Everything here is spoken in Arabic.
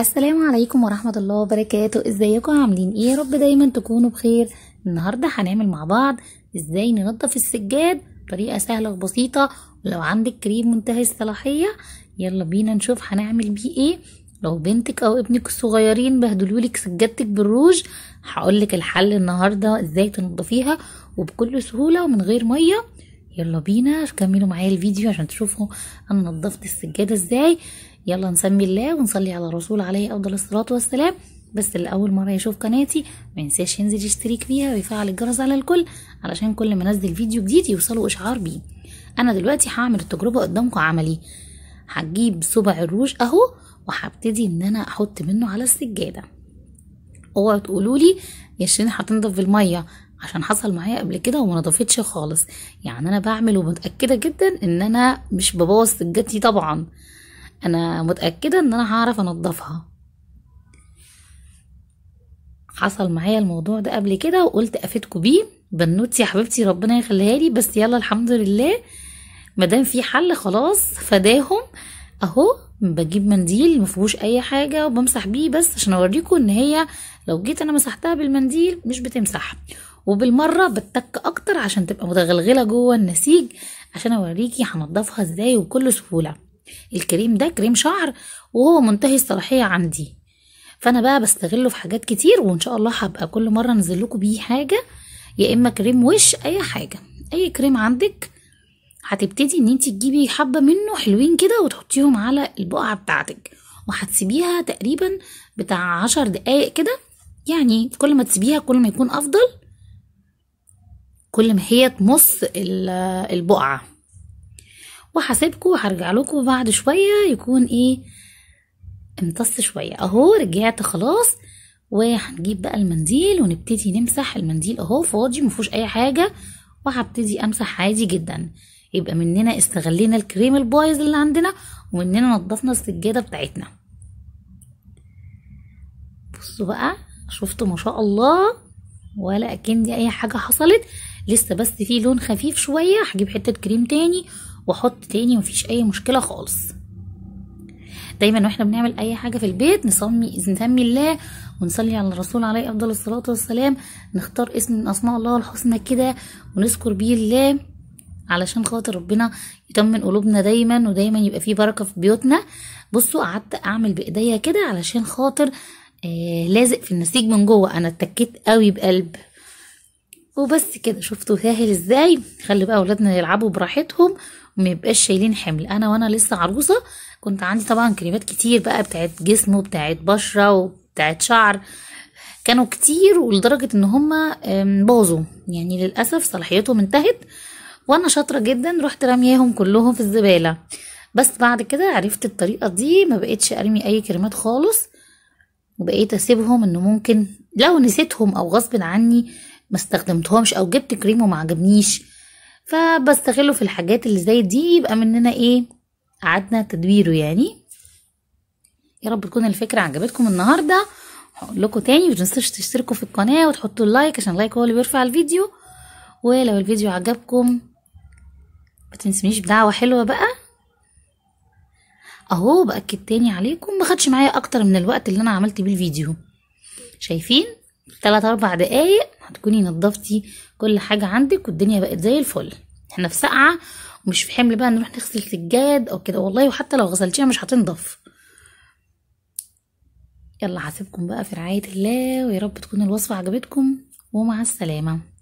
السلام عليكم ورحمة الله وبركاته ازيكم عاملين ايه يا رب دايما تكونوا بخير النهاردة هنعمل مع بعض ازاي ننضف السجاد بطريقة سهلة وبسيطة ولو عندك كريم منتهي الصلاحية يلا بينا نشوف هنعمل بيه ايه لو بنتك او ابنك الصغيرين بهدلولك سجادتك بالروج هقولك الحل النهاردة ازاي تنضفيها وبكل سهولة ومن غير مية يلا بينا كملوا معايا الفيديو عشان تشوفوا انا نظفت السجاده ازاي يلا نسمي الله ونصلي على الرسول عليه افضل الصلاه والسلام بس اللي اول مره يشوف قناتي ما ينساش ينزل يشترك فيها ويفعل الجرس على الكل علشان كل ما انزل فيديو جديد يوصله اشعار بيه انا دلوقتي هعمل التجربه قدامكم عملي هجيب صبع الروج اهو وهبتدي ان انا احط منه على السجاده اوعوا تقولوا لي يا شيرين هتنضف بالميه عشان حصل معايا قبل كده وما نضفتش خالص يعني انا بعمل ومتاكده جدا ان انا مش ببوظ سجادتي طبعا انا متاكده ان انا هعرف انضفها حصل معايا الموضوع ده قبل كده وقلت افيدكم بيه بنوتي يا حبيبتي ربنا يخليها لي بس يلا الحمد لله دام في حل خلاص فداهم اهو بجيب منديل مفيهوش اي حاجه وبمسح بيه بس عشان اوريكم ان هي لو جيت انا مسحتها بالمنديل مش بتمسح وبالمرة بتك اكتر عشان تبقى متغلغلة جوه النسيج عشان اوريكي هنضفها ازاي وبكل سهولة الكريم ده كريم شعر وهو منتهي الصلاحية عندي فانا بقى بستغله في حاجات كتير وان شاء الله هبقى كل مرة انزل لكم بيه حاجة يا اما كريم وش اي حاجة اي كريم عندك هتبتدي ان انت تجيبي حبة منه حلوين كده وتحطيهم على البقعة بتاعتك وهتسيبيها تقريبا بتاع عشر دقايق كده يعني كل ما تسيبيها كل ما يكون افضل كل ما هي تمص البقعة وهسيبكم وهرجع لكم بعد شوية يكون ايه امتص شوية اهو رجعت خلاص وهنجيب بقى المنديل ونبتدي نمسح المنديل اهو فاضي مفيهوش اي حاجة وهبتدي امسح عادي جدا يبقى مننا استغلينا الكريم البايظ اللي عندنا ومننا نضفنا السجادة بتاعتنا بصوا بقى شفتوا ما شاء الله ولا اكن دي اي حاجة حصلت لسه بس فيه لون خفيف شوية هجيب حتة كريم تاني واحط تاني مفيش اي مشكلة خالص دايما واحنا بنعمل اي حاجة في البيت نسمي نسمي الله ونصلي على الرسول عليه افضل الصلاة والسلام نختار اسم من اسماء الله الحسنى كده ونذكر بيه الله علشان خاطر ربنا يطمن قلوبنا دايما ودايما يبقى فيه بركة في بيوتنا بصوا قعدت اعمل بايديا كده علشان خاطر آه لازق في النسيج من جوه انا اتكيت قوي بقلب وبس كده شفتوا سهل ازاي خلي بقى اولادنا يلعبوا براحتهم وما يبقاش شايلين حمل انا وانا لسه عروسه كنت عندي طبعا كريمات كتير بقى بتاعت جسم وبتاعت بشره وبتاعت شعر كانوا كتير ولدرجه ان هما باظوا يعني للاسف صلاحيتهم انتهت وانا شاطره جدا رحت رامياهم كلهم في الزباله بس بعد كده عرفت الطريقه دي ما بقتش ارمي اي كريمات خالص وبقيت اسيبهم انه ممكن لو نسيتهم او غصب عني ما استخدمتهمش او جبت كريم وما عجبنيش فبستغله في الحاجات اللي زي دي يبقى مننا ايه قعدنا تدويره يعني يا رب تكون الفكره عجبتكم النهارده هقول لكم تاني ما تنسوش تشتركوا في القناه وتحطوا اللايك عشان اللايك هو اللي بيرفع الفيديو ولو الفيديو عجبكم ما تنسونيش بدعوه حلوه بقى اهو باكد تاني عليكم ما خدش معايا اكتر من الوقت اللي انا عملت بيه الفيديو شايفين تلات اربع دقايق هتكوني نضفتي كل حاجة عندك والدنيا بقت زي الفل احنا في سقعة ومش في حمل بقى نروح نغسل سجاد او كده والله وحتى لو غسلتيها مش هتنضف يلا هسيبكم بقى في رعاية الله ويا رب تكون الوصفة عجبتكم ومع السلامة